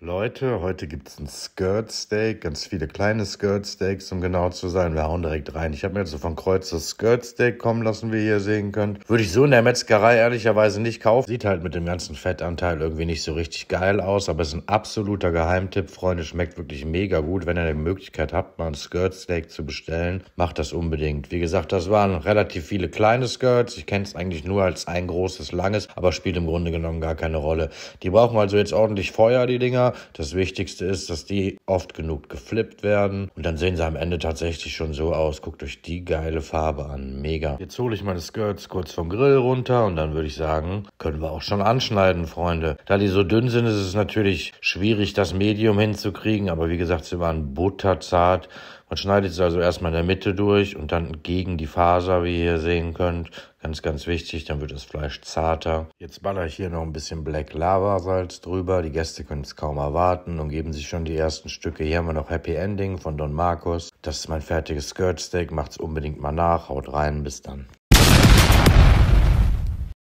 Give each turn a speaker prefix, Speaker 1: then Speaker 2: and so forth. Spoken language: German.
Speaker 1: Leute, heute gibt es ein Skirt Steak, ganz viele kleine Skirt Steaks, um genau zu sein. Wir hauen direkt rein. Ich habe mir jetzt so von Kreuz das Skirt Steak kommen lassen, wie ihr sehen könnt. Würde ich so in der Metzgerei ehrlicherweise nicht kaufen. Sieht halt mit dem ganzen Fettanteil irgendwie nicht so richtig geil aus, aber ist ein absoluter Geheimtipp. Freunde, schmeckt wirklich mega gut. Wenn ihr die Möglichkeit habt, mal ein Skirt Steak zu bestellen, macht das unbedingt. Wie gesagt, das waren relativ viele kleine Skirts. Ich kenne es eigentlich nur als ein großes, langes, aber spielt im Grunde genommen gar keine Rolle. Die brauchen also jetzt ordentlich Feuer, die Dinger. Das Wichtigste ist, dass die oft genug geflippt werden. Und dann sehen sie am Ende tatsächlich schon so aus. Guckt euch die geile Farbe an. Mega. Jetzt hole ich meine Skirts kurz vom Grill runter und dann würde ich sagen, können wir auch schon anschneiden, Freunde. Da die so dünn sind, ist es natürlich schwierig, das Medium hinzukriegen. Aber wie gesagt, sie waren butterzart man schneidet es also erstmal in der Mitte durch und dann gegen die Faser, wie ihr hier sehen könnt. Ganz, ganz wichtig, dann wird das Fleisch zarter. Jetzt baller ich hier noch ein bisschen Black Lava Salz drüber. Die Gäste können es kaum erwarten und geben sich schon die ersten Stücke. Hier haben wir noch Happy Ending von Don Markus. Das ist mein fertiges Skirt Steak. Macht's unbedingt mal nach. Haut rein. Bis dann.